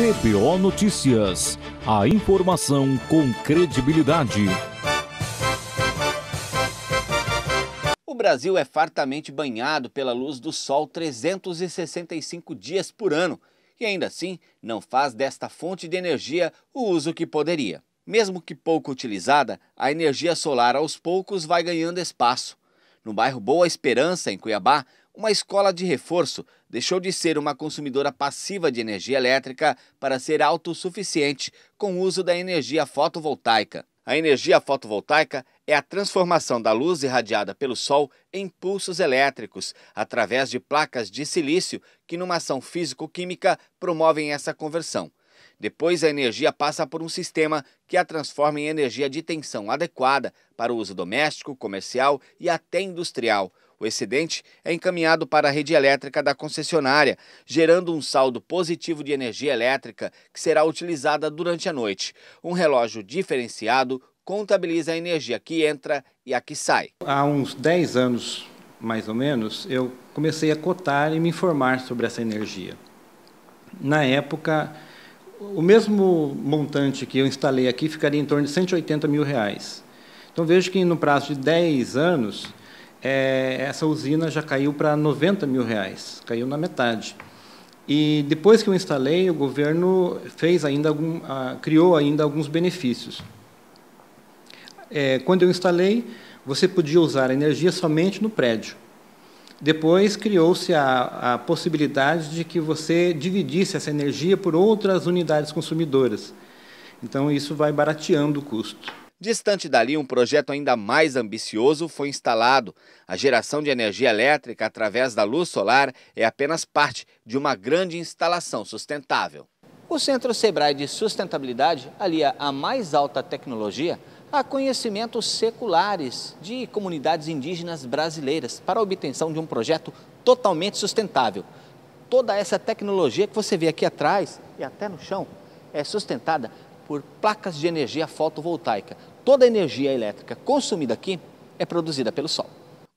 TBO Notícias. A informação com credibilidade. O Brasil é fartamente banhado pela luz do sol 365 dias por ano e ainda assim não faz desta fonte de energia o uso que poderia. Mesmo que pouco utilizada, a energia solar aos poucos vai ganhando espaço. No bairro Boa Esperança, em Cuiabá, uma escola de reforço deixou de ser uma consumidora passiva de energia elétrica para ser autossuficiente com o uso da energia fotovoltaica. A energia fotovoltaica é a transformação da luz irradiada pelo sol em pulsos elétricos, através de placas de silício que, numa ação físico-química, promovem essa conversão. Depois, a energia passa por um sistema que a transforma em energia de tensão adequada para o uso doméstico, comercial e até industrial, o excedente é encaminhado para a rede elétrica da concessionária, gerando um saldo positivo de energia elétrica que será utilizada durante a noite. Um relógio diferenciado contabiliza a energia que entra e a que sai. Há uns 10 anos, mais ou menos, eu comecei a cotar e me informar sobre essa energia. Na época, o mesmo montante que eu instalei aqui ficaria em torno de 180 mil reais. Então vejo que no prazo de 10 anos é, essa usina já caiu para 90 mil reais, caiu na metade. E depois que eu instalei, o governo fez ainda algum, criou ainda alguns benefícios. É, quando eu instalei, você podia usar a energia somente no prédio. Depois criou-se a, a, possibilidade de que você dividisse essa energia por outras unidades consumidoras. Então, isso vai barateando o custo. Distante dali, um projeto ainda mais ambicioso foi instalado. A geração de energia elétrica através da luz solar é apenas parte de uma grande instalação sustentável. O Centro Sebrae de Sustentabilidade alia a mais alta tecnologia a conhecimentos seculares de comunidades indígenas brasileiras para a obtenção de um projeto totalmente sustentável. Toda essa tecnologia que você vê aqui atrás e até no chão é sustentada por placas de energia fotovoltaica. Toda a energia elétrica consumida aqui é produzida pelo sol.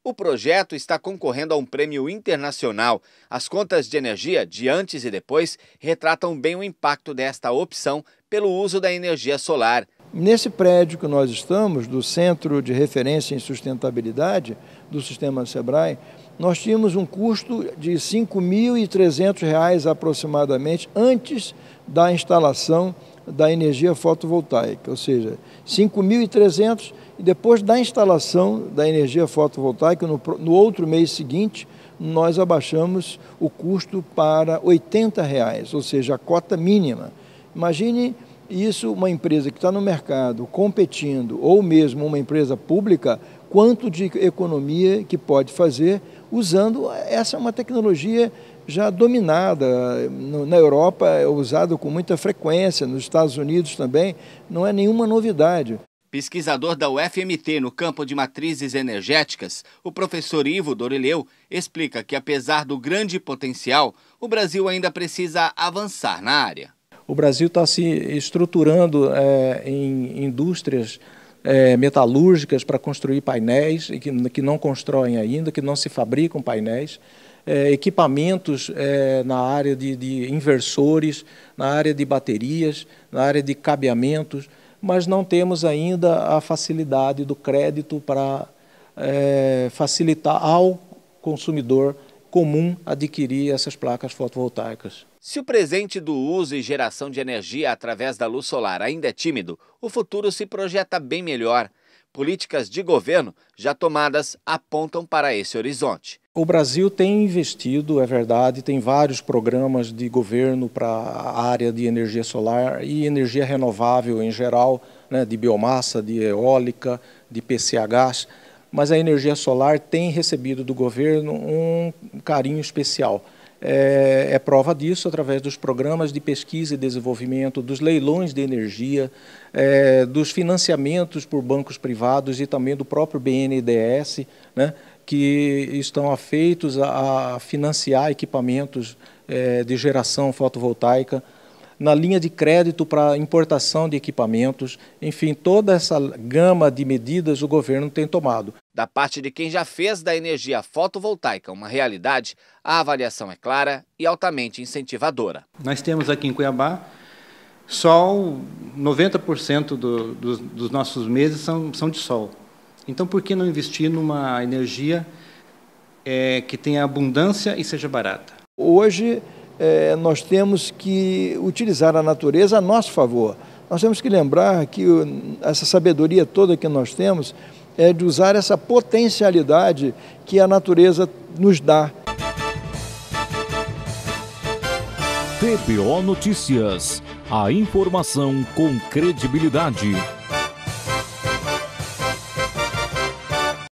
O projeto está concorrendo a um prêmio internacional. As contas de energia de antes e depois retratam bem o impacto desta opção pelo uso da energia solar. Nesse prédio que nós estamos, do Centro de Referência em Sustentabilidade do Sistema SEBRAE, nós tínhamos um custo de R$ reais aproximadamente antes da instalação da energia fotovoltaica, ou seja, 5.300 e depois da instalação da energia fotovoltaica, no, no, outro mês seguinte, nós abaixamos o custo para R$ reais, ou seja, a cota mínima. Imagine isso, uma empresa que está no mercado competindo, ou mesmo uma empresa pública, quanto de economia que pode fazer usando essa é uma tecnologia já dominada. Na Europa é usado com muita frequência, nos Estados Unidos também, não é nenhuma novidade. Pesquisador da UFMT no campo de matrizes energéticas, o professor Ivo Dorileu explica que, apesar do grande potencial, o Brasil ainda precisa avançar na área o Brasil está se estruturando é, em indústrias é, metalúrgicas para construir painéis, que, que, não constroem ainda, que não se fabricam painéis, é, equipamentos é, na área de, de inversores, na área de baterias, na área de cabeamentos, mas não temos ainda a facilidade do crédito para é, facilitar ao consumidor comum adquirir essas placas fotovoltaicas. Se o presente do uso e geração de energia através da luz solar ainda é tímido, o futuro se projeta bem melhor. Políticas de governo já tomadas apontam para esse horizonte. O Brasil tem investido, é verdade, tem vários programas de governo para a área de energia solar e energia renovável em geral, né, de biomassa, de eólica, de PCH mas a energia solar tem recebido do governo um carinho especial. É, é, prova disso através dos programas de pesquisa e desenvolvimento, dos leilões de energia, é, dos financiamentos por bancos privados e também do próprio BNDES, né, que estão afeitos a, a financiar equipamentos é, de geração fotovoltaica na linha de crédito para importação de equipamentos, enfim, toda essa gama de medidas o governo tem tomado. Da parte de quem já fez da energia fotovoltaica uma realidade, a avaliação é clara e altamente incentivadora. Nós temos aqui em Cuiabá sol, 90% do, dos, dos, nossos meses são, são de sol. Então, por que não investir numa energia é, que tenha abundância e seja barata? Hoje, é, nós temos que utilizar a natureza a nosso favor. Nós temos que lembrar que essa sabedoria toda que nós temos é de usar essa potencialidade que a natureza nos dá. TBO Notícias. A informação com credibilidade.